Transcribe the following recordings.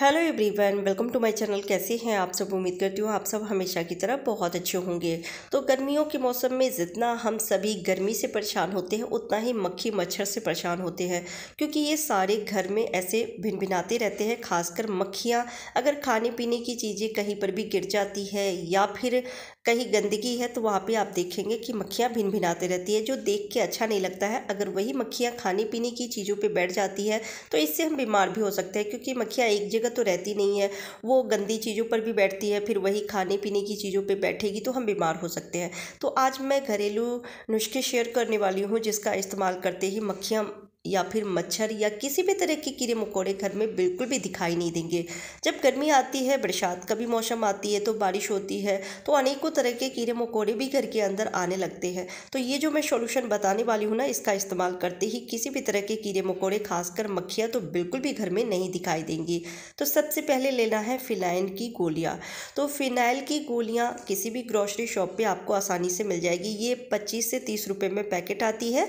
hello everyone welcome to my channel कैसे हैं आप सब उम्मीद करती हूँ आप सब हमेशा की तरह बहुत अच्छे होंगे तो गर्मियों के मौसम में जितना हम सभी गर्मी से परेशान होते हैं उतना ही मक्खी मच्छर से परेशान होते हैं क्योंकि ये सारे घर में ऐसे भिनभिनाते रहते हैं खासकर मक्खियाँ अगर खाने पीने की चीज़ें कहीं पर भी गिर जाती है या फिर कहीं गंदगी है तो वहाँ पर आप देखेंगे कि मक्खियाँ भिन भिनाते रहती है जो देख के अच्छा नहीं लगता है अगर वही मक्खियाँ खाने पीने की चीज़ों पर बैठ जाती है तो इससे हम बीमार भी हो सकते हैं क्योंकि मक्खियाँ एक जगह जगह तो रहती नहीं है वो गंदी चीज़ों पर भी बैठती है फिर वही खाने पीने की चीज़ों पर बैठेगी तो हम बीमार हो सकते हैं तो आज मैं घरेलू नुस्खे शेयर करने वाली हूँ जिसका इस्तेमाल करते ही मक्खियाँ या फिर मच्छर या किसी भी तरह के कीड़े मकोड़े घर में बिल्कुल भी दिखाई नहीं देंगे जब गर्मी आती है बरसात का भी मौसम आती है तो बारिश होती है तो अनेकों तरह के कीड़े मकोड़े भी घर के अंदर आने लगते हैं तो ये जो मैं सॉल्यूशन बताने वाली हूँ ना इसका इस्तेमाल करते ही किसी भी तरह के कीड़े मकोड़े खासकर मक्खियाँ तो बिल्कुल भी घर में नहीं दिखाई देंगी तो सबसे पहले लेना है फिनाइल की गोलियाँ तो फिनाइल की गोलियाँ किसी भी ग्रॉसरी शॉप पर आपको आसानी से मिल जाएगी ये पच्चीस से तीस रुपये में पैकेट आती है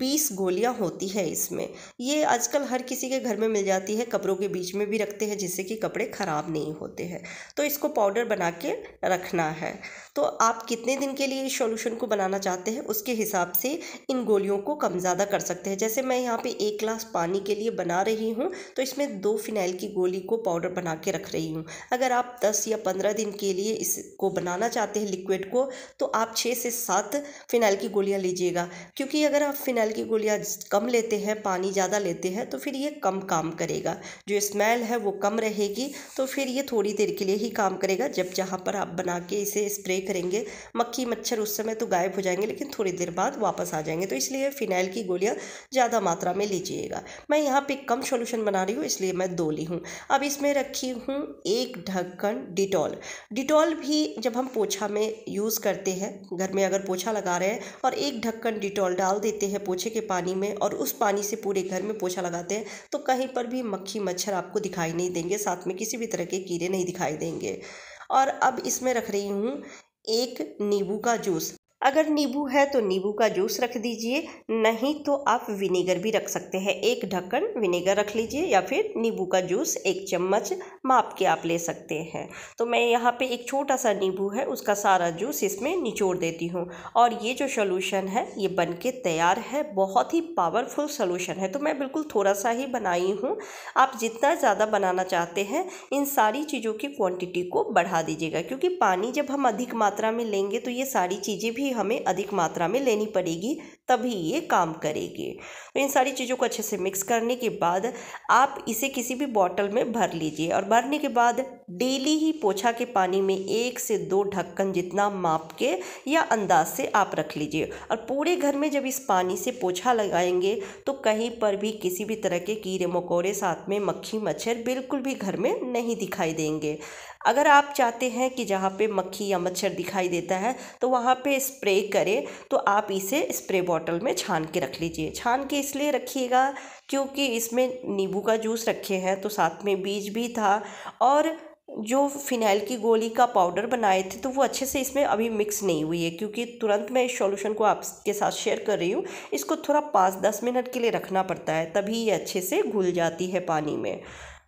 बीस गोलियाँ होती है इसमें ये आजकल हर किसी के घर में मिल जाती है कपड़ों के बीच में भी रखते हैं जिससे कि कपड़े ख़राब नहीं होते हैं तो इसको पाउडर बना के रखना है तो आप कितने दिन के लिए इस सॉल्यूशन को बनाना चाहते हैं उसके हिसाब से इन गोलियों को कम ज़्यादा कर सकते हैं जैसे मैं यहाँ पे एक ग्लास पानी के लिए बना रही हूँ तो इसमें दो फिनाइल की गोली को पाउडर बना के रख रही हूँ अगर आप दस या पंद्रह दिन के लिए इसको बनाना चाहते हैं लिक्विड को तो आप छः से सात फिनाइल की गोलियाँ लीजिएगा क्योंकि अगर आप फिनाइल की गोलियाँ कम लेते लेते हैं पानी ज़्यादा लेते हैं तो फिर ये कम काम करेगा जो स्मेल है वो कम रहेगी तो फिर ये थोड़ी देर के लिए ही काम करेगा जब जहाँ पर आप बना के इसे स्प्रे करेंगे मक्खी मच्छर उस समय तो गायब हो जाएंगे लेकिन थोड़ी देर बाद वापस आ जाएंगे तो इसलिए फिनाइल की गोलियाँ ज़्यादा मात्रा में लीजिएगा मैं यहाँ पर कम सोल्यूशन बना रही हूँ इसलिए मैं दो ली हूँ अब इसमें रखी हूँ एक ढक्कन डिटॉल डिटॉल भी जब हम पोछा में यूज़ करते हैं घर में अगर पोछा लगा रहे हैं और एक ढक्कन डिटॉल डाल देते हैं पोछे के पानी में और उस पानी से पूरे घर में पोछा लगाते हैं तो कहीं पर भी मक्खी मच्छर आपको दिखाई नहीं देंगे साथ में किसी भी तरह के कीड़े नहीं दिखाई देंगे और अब इसमें रख रही हूँ एक नींबू का जूस अगर नींबू है तो नींबू का जूस रख दीजिए नहीं तो आप विनेगर भी रख सकते हैं एक ढक्कन विनेगर रख लीजिए या फिर नींबू का जूस एक चम्मच माप के आप ले सकते हैं तो मैं यहाँ पे एक छोटा सा नींबू है उसका सारा जूस इसमें निचोड़ देती हूँ और ये जो सोलूशन है ये बन के तैयार है बहुत ही पावरफुल सोलूशन है तो मैं बिल्कुल थोड़ा सा ही बनाई हूँ आप जितना ज़्यादा बनाना चाहते हैं इन सारी चीज़ों की क्वान्टिटी को बढ़ा दीजिएगा क्योंकि पानी जब हम अधिक मात्रा में लेंगे तो ये सारी चीज़ें भी हमें अधिक मात्रा में लेनी पड़ेगी तभी ये काम करेगी तो इन सारी चीज़ों को अच्छे से मिक्स करने के बाद आप इसे किसी भी बॉटल में भर लीजिए और भरने के बाद डेली ही पोछा के पानी में एक से दो ढक्कन जितना माप के या अंदाज से आप रख लीजिए और पूरे घर में जब इस पानी से पोछा लगाएंगे तो कहीं पर भी किसी भी तरह के कीड़े मकोड़े साथ में मक्खी मच्छर बिल्कुल भी घर में नहीं दिखाई देंगे अगर आप चाहते हैं कि जहाँ पे मक्खी या मच्छर दिखाई देता है तो वहाँ पे स्प्रे करें तो आप इसे स्प्रे बॉटल में छान के रख लीजिए छान के इसलिए रखिएगा क्योंकि इसमें नींबू का जूस रखे हैं तो साथ में बीज भी था और जो फिनाइल की गोली का पाउडर बनाए थे तो वो अच्छे से इसमें अभी मिक्स नहीं हुई है क्योंकि तुरंत मैं इस सॉल्यूशन को आपके साथ शेयर कर रही हूँ इसको थोड़ा पाँच दस मिनट के लिए रखना पड़ता है तभी ये अच्छे से घुल जाती है पानी में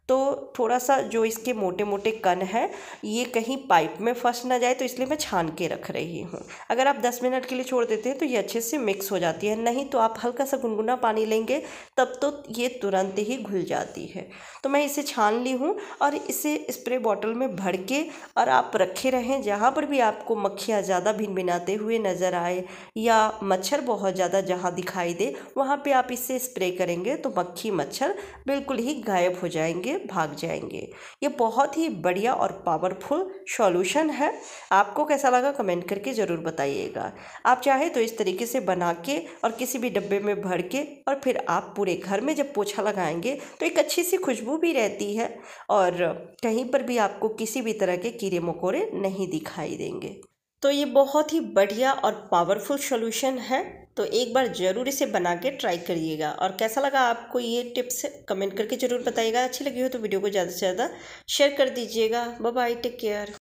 तो थोड़ा सा जो इसके मोटे मोटे कन है ये कहीं पाइप में फंस ना जाए तो इसलिए मैं छान के रख रही हूँ अगर आप दस मिनट के लिए छोड़ देते हैं तो ये अच्छे से मिक्स हो जाती है नहीं तो आप हल्का सा गुनगुना पानी लेंगे तब तो ये तुरंत ही घुल जाती है तो मैं इसे छान ली हूँ और इसे स्प्रे बॉटल में भर के और आप रखे रहें जहाँ पर भी आपको मक्खियाँ ज़्यादा भिन भिनाते हुए नज़र आए या मच्छर बहुत ज़्यादा जहाँ दिखाई दे वहाँ पर आप इसे स्प्रे करेंगे तो मक्खी मच्छर बिल्कुल ही गायब हो जाएंगे भाग जाएंगे ये बहुत ही बढ़िया और पावरफुल सॉल्यूशन है आपको कैसा लगा कमेंट करके ज़रूर बताइएगा आप चाहे तो इस तरीके से बना के और किसी भी डब्बे में भर के और फिर आप पूरे घर में जब पोछा लगाएंगे तो एक अच्छी सी खुशबू भी रहती है और कहीं पर भी आपको किसी भी तरह के कीड़े मकोड़े नहीं दिखाई देंगे तो ये बहुत ही बढ़िया और पावरफुल सोल्यूशन है तो एक बार ज़रूर इसे बना के ट्राई करिएगा और कैसा लगा आपको ये टिप्स कमेंट करके ज़रूर बताइएगा अच्छी लगी हो तो वीडियो को ज़्यादा से ज़्यादा शेयर कर दीजिएगा बाय टेक केयर